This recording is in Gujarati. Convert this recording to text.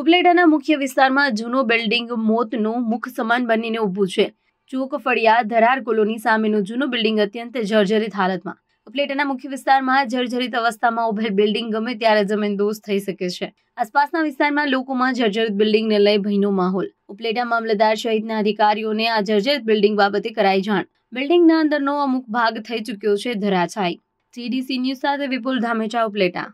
ઉપલેટાના મુખ્ય વિસ્તારમાં જૂનું બિલ્ડિંગ મોતનું મુખ સમાન બનીને ઊભું છે ચોક ફળિયા ધરાર કોલોની સામેનું જૂનું બિલ્ડિંગ અત્યંત જર્જરિત હાલતમાં ઉપલેટાના મુખ્ય વિસ્તારમાં જર્જરિત અવસ્થામાં ઉભેલ બિલ્ડિંગ ગમે ત્યારે જમીન જમીનદોસ્ત થઈ શકે છે આસપાસના વિસ્તારમાં લોકોમાં જર્જરિત બિલ્ડિંગને લઈ ભયનો માહોલ ઉપલેટા મામલતદાર સહિતના અધિકારીઓને આ જર્જરિત બિલ્ડિંગ બાબતે કરાઈ જાણ બિલ્ડિંગના અંદરનો અમુક ભાગ થઈ ચૂક્યો છે ધરાછાઈ સીડીસી ન્યૂઝ સાથે વિપુલ ધામેચા ઉપલેટા